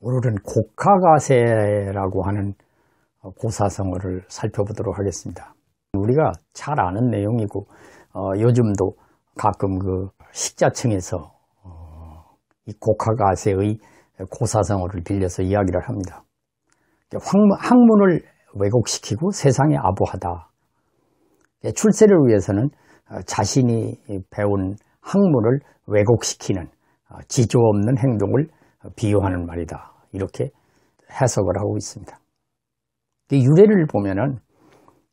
오늘은 곡화가세라고 하는 고사성어를 살펴보도록 하겠습니다. 우리가 잘 아는 내용이고 어, 요즘도 가끔 그 식자층에서 어, 이 곡화가세의 고사성어를 빌려서 이야기를 합니다. 학문을 왜곡시키고 세상에 아부하다. 예, 출세를 위해서는 자신이 배운 학문을 왜곡시키는 어, 지조 없는 행동을 비유하는 말이다. 이렇게 해석을 하고 있습니다. 유래를 보면은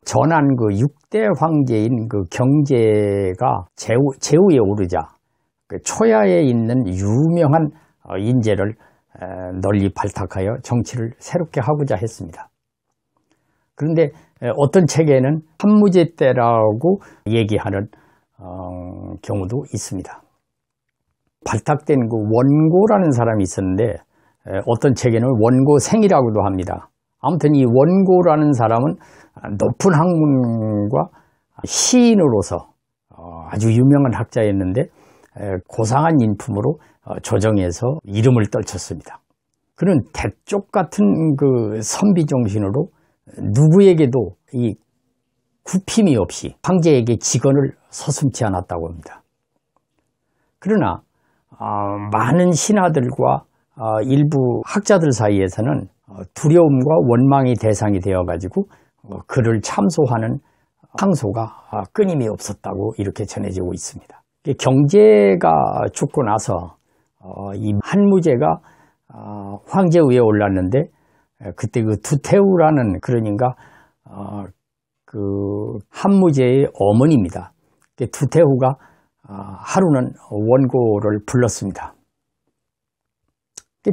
전한 그 6대 황제인 그 경제가 제우, 제우에 오르자 그 초야에 있는 유명한 어, 인재를 널리 발탁하여 정치를 새롭게 하고자 했습니다. 그런데 어떤 책에는 한무제 때라고 얘기하는 어, 경우도 있습니다. 발탁된 그 원고라는 사람이 있었는데 어떤 책에는 원고생이라고도 합니다. 아무튼 이 원고라는 사람은 높은 학문과 시인으로서 어, 아주 유명한 학자였는데 고상한 인품으로 어, 조정해서 이름을 떨쳤습니다. 그는 대쪽 같은 그 선비 정신으로 누구에게도 이 굽힘이 없이 황제에게 직언을 서슴지 않았다고 합니다. 그러나 어, 많은 신하들과 어, 일부 학자들 사이에서는 어, 두려움과 원망이 대상이 되어가지고 그를 참소하는 항소가 아, 끊임이 없었다고 이렇게 전해지고 있습니다. 경제가 죽고 나서 이 한무제가 아, 황제위에 올랐는데 그때 그 두태우라는 그러니까 그 한무제의 어머니입니다. 두태우가 아, 하루는 원고를 불렀습니다.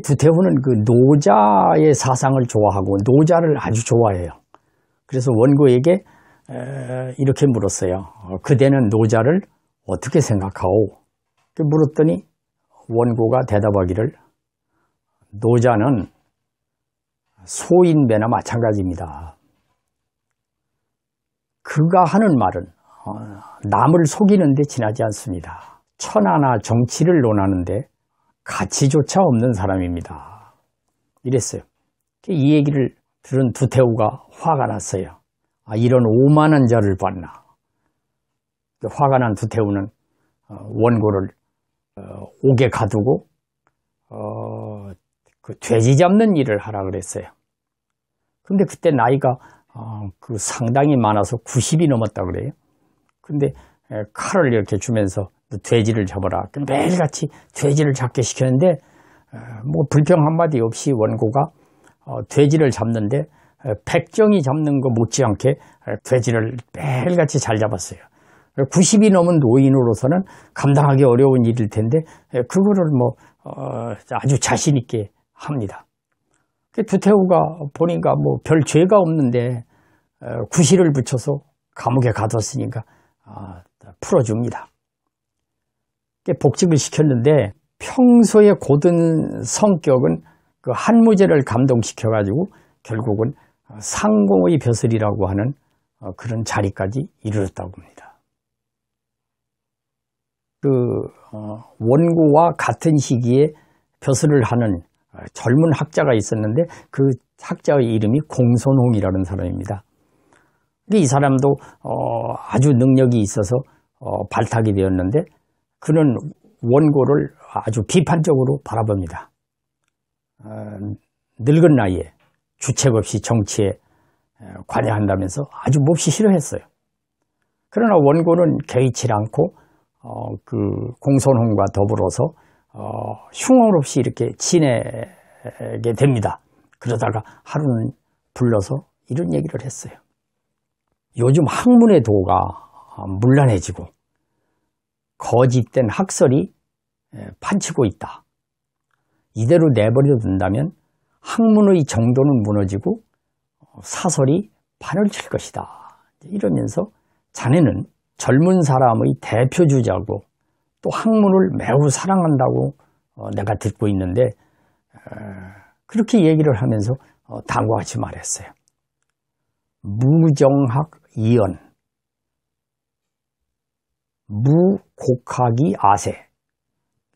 구태후는 그 노자의 사상을 좋아하고 노자를 아주 좋아해요. 그래서 원고에게 이렇게 물었어요. 어, 그대는 노자를 어떻게 생각하오? 물었더니 원고가 대답하기를 노자는 소인배나 마찬가지입니다. 그가 하는 말은 어, 남을 속이는데 지나지 않습니다. 천하나 정치를 논하는데 가치조차 없는 사람입니다. 이랬어요. 이 얘기를 들은 두태우가 화가 났어요. 아, 이런 오만한 자를 봤나. 그 화가 난 두태우는 어, 원고를 어, 옥에 가두고 어, 그 돼지 잡는 일을 하라 그랬어요. 근데 그때 나이가 어, 그 상당히 많아서 90이 넘었다 그래요. 근데 칼을 이렇게 주면서 돼지를 잡아라. 그러니까 매일같이 돼지를 잡게 시켰는데 뭐 불평 한마디 없이 원고가 어, 돼지를 잡는데 백정이 잡는 거 못지않게 돼지를 매일같이 잘 잡았어요. 90이 넘은 노인으로서는 감당하기 어려운 일일 텐데 그거를 뭐 어, 아주 자신 있게 합니다. 그 두태우가 보니까 뭐별 죄가 없는데 구실을 붙여서 감옥에 가뒀으니까 아, 풀어줍니다. 복직을 시켰는데 평소에 고든 성격은 그 한무제를 감동시켜가지고 결국은 상공의 벼슬이라고 하는 어, 그런 자리까지 이르렀다고 합니다. 그 어, 원고와 같은 시기에 벼슬을 하는 어, 젊은 학자가 있었는데 그 학자의 이름이 공손홍이라는 사람입니다. 이 사람도 어, 아주 능력이 있어서 어, 발탁이 되었는데 그는 원고를 아주 비판적으로 바라봅니다. 어, 늙은 나이에 주책 없이 정치에 관여한다면서 아주 몹시 싫어했어요. 그러나 원고는 개의치 않고 어, 그 공손홍과 더불어서 어, 흉월 없이 이렇게 지내게 됩니다. 그러다가 하루는 불러서 이런 얘기를 했어요. 요즘 학문의 도가 문란해지고 거짓된 학설이 예, 판치고 있다. 이대로 내버려 둔다면 학문의 정도는 무너지고 어, 사설이 판을 칠 것이다. 이러면서 자네는 젊은 사람의 대표주자고 또 학문을 매우 사랑한다고 어, 내가 듣고 있는데 그렇게 얘기를 하면서 어, 당과 같이 말했어요. 무정학 이연 무곡하기 아세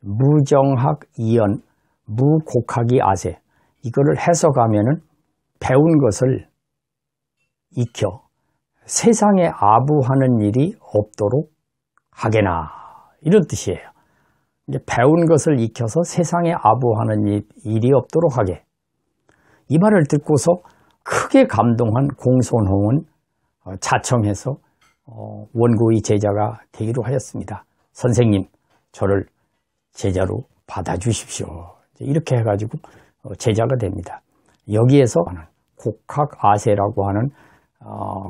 무정학 이연 무곡하기 아세 이거를 해석하면은 배운 것을 익혀 세상에 아부하는 일이 없도록 하게나 이런 뜻이에요. 이제 배운 것을 익혀서 세상에 아부하는 일, 일이 없도록 하게. 이 말을 듣고서 크게 감동한 공손홍은 어, 자청해서 어, 원고의 제자가 되기로 하였습니다. 선생님, 저를 제자로 받아주십시오. 이렇게 해가지고 어, 제자가 됩니다. 여기에서 곡학아세라고 하는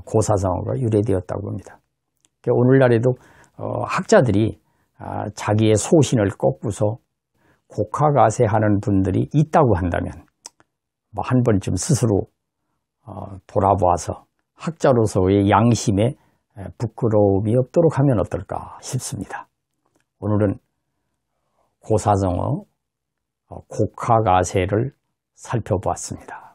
고사성어가 유래되었다고 합니다. 그러니까 오늘날에도 학자들이 아, 자기의 소신을 꺾고서 곡학아세 하는 분들이 있다고 한다면 뭐 한 번쯤 스스로 돌아보아서 학자로서의 양심에 부끄러움이 없도록 하면 어떨까 싶습니다. 오늘은 고사성어 어, 곡화가세를 살펴보았습니다.